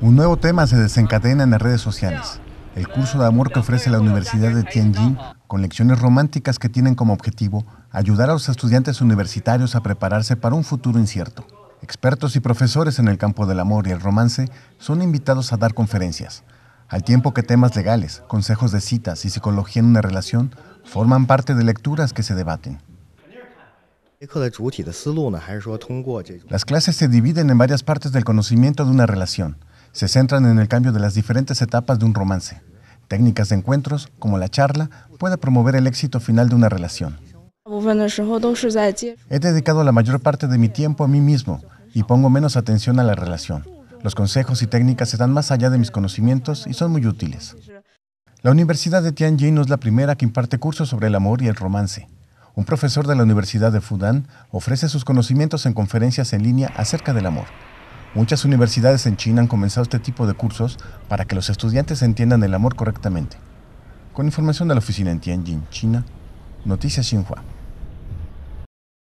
Un nuevo tema se desencadena en las redes sociales. El curso de amor que ofrece la Universidad de Tianjin, con lecciones románticas que tienen como objetivo ayudar a los estudiantes universitarios a prepararse para un futuro incierto. Expertos y profesores en el campo del amor y el romance son invitados a dar conferencias, al tiempo que temas legales, consejos de citas y psicología en una relación forman parte de lecturas que se debaten. Las clases se dividen en varias partes del conocimiento de una relación. Se centran en el cambio de las diferentes etapas de un romance. Técnicas de encuentros, como la charla, puede promover el éxito final de una relación. He dedicado la mayor parte de mi tiempo a mí mismo y pongo menos atención a la relación. Los consejos y técnicas se dan más allá de mis conocimientos y son muy útiles. La Universidad de Tianjin no es la primera que imparte cursos sobre el amor y el romance. Un profesor de la Universidad de Fudan ofrece sus conocimientos en conferencias en línea acerca del amor. Muchas universidades en China han comenzado este tipo de cursos para que los estudiantes entiendan el amor correctamente. Con información de la oficina en Tianjin, China, Noticias Xinhua.